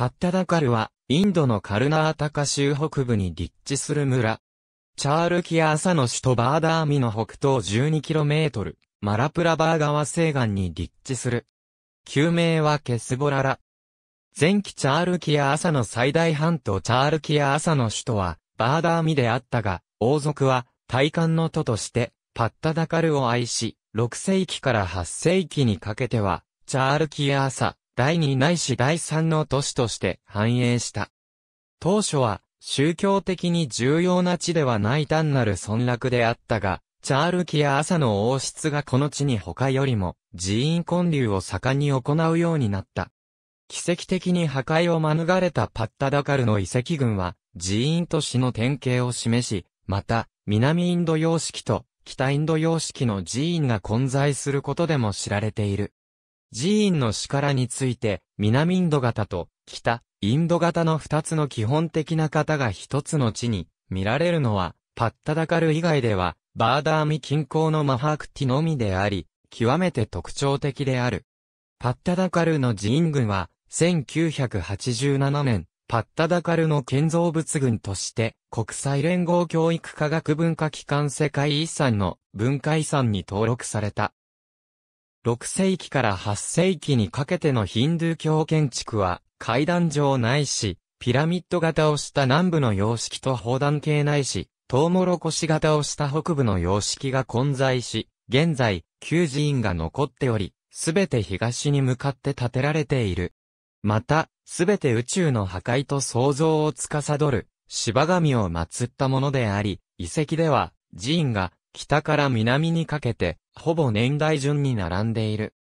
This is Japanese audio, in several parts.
パッタダカルは、インドのカルナータカ州北部に立地する村。チャールキア朝の首都バーダーミの北東 12km、マラプラバー川西岸に立地する。旧名はケスボララ。前期チャールキア朝の最大半島チャールキア朝の首都は、バーダーミであったが、王族は、大官の都として、パッタダカルを愛し、6世紀から8世紀にかけては、チャールキア朝、第2ないし第3の都市として繁栄した。当初は、宗教的に重要な地ではない単なる村落であったが、チャールキア朝の王室がこの地に他よりも寺院建立を盛んに行うようになった。奇跡的に破壊を免れたパッタダカルの遺跡群は寺院都市の典型を示し、また南インド様式と北インド様式の寺院が混在することでも知られている。寺院のからについて、南インド型と北インド型の二つの基本的な型が一つの地に見られるのは、パッタダカル以外では、バーダーミ近郊のマハークティのみであり、極めて特徴的である。パッタダカルの寺院群は、1987年、パッタダカルの建造物群として、国際連合教育科学文化機関世界遺産の文化遺産に登録された。6世紀から8世紀にかけてのヒンドゥー教建築は、階段状ないし、ピラミッド型をした南部の様式と砲弾系ないし、トウモロコシ型をした北部の様式が混在し、現在、旧寺院が残っており、すべて東に向かって建てられている。また、すべて宇宙の破壊と創造を司る、芝神を祀ったものであり、遺跡では、寺院が北から南にかけて、ほぼ年代順に並んでいる。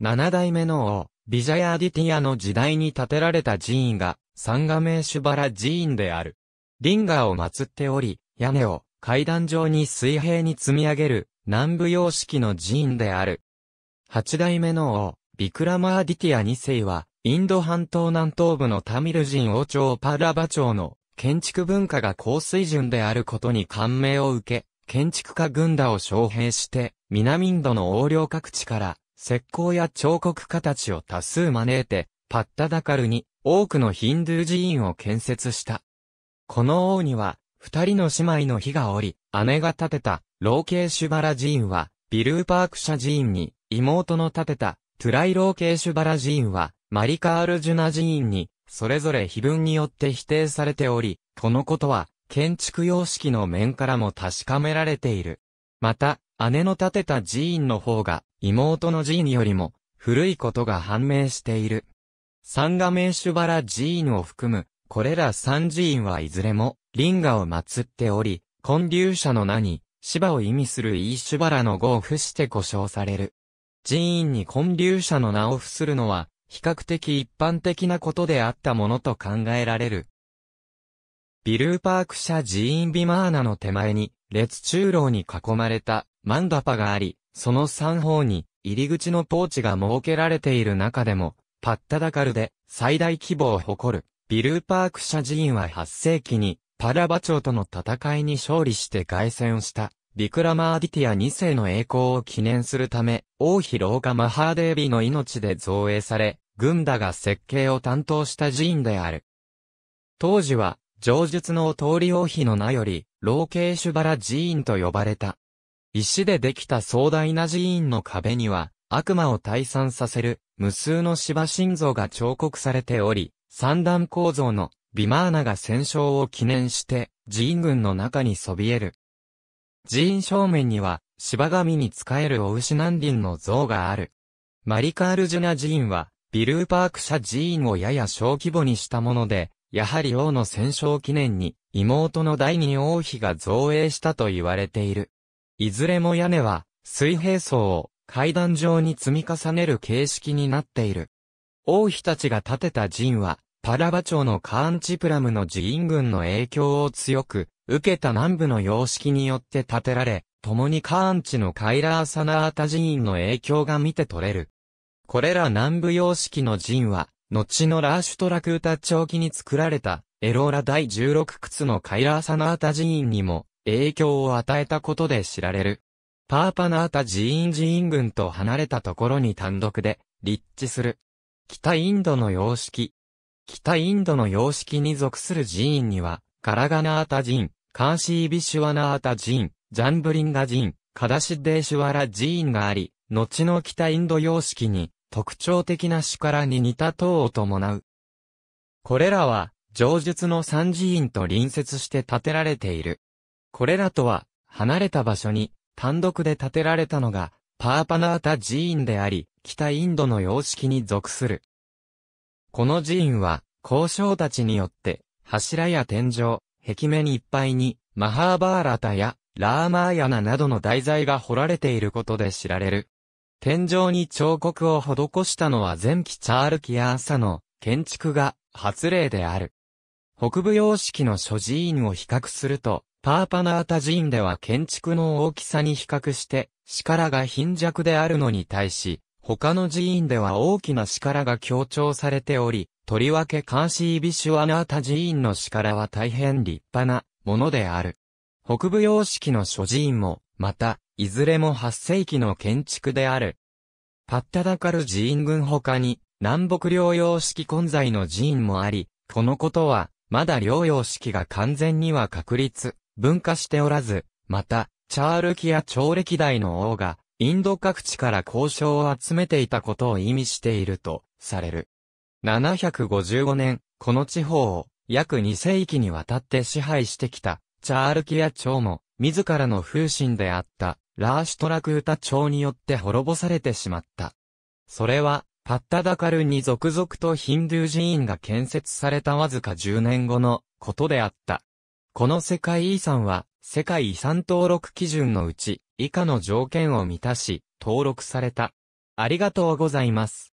七代目の王、ビジャヤーディティアの時代に建てられた寺院が、サンガメーシュバラ寺院である。リンガを祀っており、屋根を階段状に水平に積み上げる、南部様式の寺院である。八代目の王、ビクラマーディティア二世は、インド半島南東部のタミル人王朝パラバ朝の建築文化が高水準であることに感銘を受け、建築家軍団を招聘して、南インドの横領各地から、石膏や彫刻家たちを多数招いて、パッタダカルに多くのヒンドゥー寺院を建設した。この王には、二人の姉妹の火がおり、姉が建てた、老ーシュバラ寺院は、ビルーパークシャ寺院に、妹の建てた、トゥライ老ーシュバラ寺院は、マリカールジュナ寺院に、それぞれ碑文によって否定されており、このことは、建築様式の面からも確かめられている。また、姉の建てた寺院の方が、妹の寺院よりも、古いことが判明している。三画面主原寺院を含む、これら三寺院はいずれも、林河を祀っており、建立者の名に、芝を意味するイーシュバラの語を付して呼称される。寺院に建立者の名を付するのは、比較的一般的なことであったものと考えられる。ビルーパーク社寺院ビマーナの手前に、列中楼に囲まれたマンダパがあり、その三方に入り口のポーチが設けられている中でも、パッタダカルで最大規模を誇るビルーパーク社寺院は8世紀にパラバ朝との戦いに勝利して凱旋をしたビクラマーディティア2世の栄光を記念するため、王妃ローマハーデービの命で造営され、軍団が設計を担当した寺院である。当時は、上述の通り王妃の名より、老慶シュバラ寺院と呼ばれた。石でできた壮大な寺院の壁には、悪魔を退散させる、無数の芝神像が彫刻されており、三段構造のビマーナが戦勝を記念して、寺院群の中にそびえる。寺院正面には、芝神に仕えるお牛南林の像がある。マリカールジュナ寺院は、ビルーパーク社寺院をやや小規模にしたもので、やはり王の戦勝記念に、妹の第二王妃が造営したと言われている。いずれも屋根は、水平層を階段状に積み重ねる形式になっている。王妃たちが建てた陣は、パラバ町のカーンチプラムの寺院群の影響を強く、受けた南部の様式によって建てられ、共にカーンチのカイラーサナータ寺院の影響が見て取れる。これら南部様式の陣は、後のラーシュトラクータ長期に作られた、エローラ第16靴のカイラーサナータ寺院にも、影響を与えたことで知られる。パーパナータ寺院寺院群と離れたところに単独で、立地する。北インドの様式。北インドの様式に属する寺院には、カラガナータ寺院、カーシービシュワナータ寺院、ジャンブリンダ寺院、カダシデーシュワラ寺院があり、後の北インド様式に、特徴的な主からに似た塔を伴う。これらは、上述の三寺院と隣接して建てられている。これらとは、離れた場所に、単独で建てられたのが、パーパナータ寺院であり、北インドの様式に属する。この寺院は、交渉たちによって、柱や天井、壁面いっぱいに、マハーバーラタや、ラーマーヤナなどの題材が彫られていることで知られる。天井に彫刻を施したのは前期チャールキアーサの建築が発令である。北部様式の諸寺院を比較すると、パーパナータ寺院では建築の大きさに比較して、力が貧弱であるのに対し、他の寺院では大きな力が強調されており、とりわけカーシービシュアナータ寺院の力は大変立派なものである。北部様式の諸寺院もまた、いずれも8世紀の建築である。パッタダカル寺院群他に、南北療養式混在の寺院もあり、このことは、まだ療養式が完全には確立、分化しておらず、また、チャールキア朝歴代の王が、インド各地から交渉を集めていたことを意味していると、される。755年、この地方を、約2世紀にわたって支配してきた、チャールキア朝も、自らの風神であった、ラーシュトラクータ朝によって滅ぼされてしまった。それは、パッタダカルに続々とヒンドゥー寺院が建設されたわずか10年後のことであった。この世界遺産は、世界遺産登録基準のうち、以下の条件を満たし、登録された。ありがとうございます。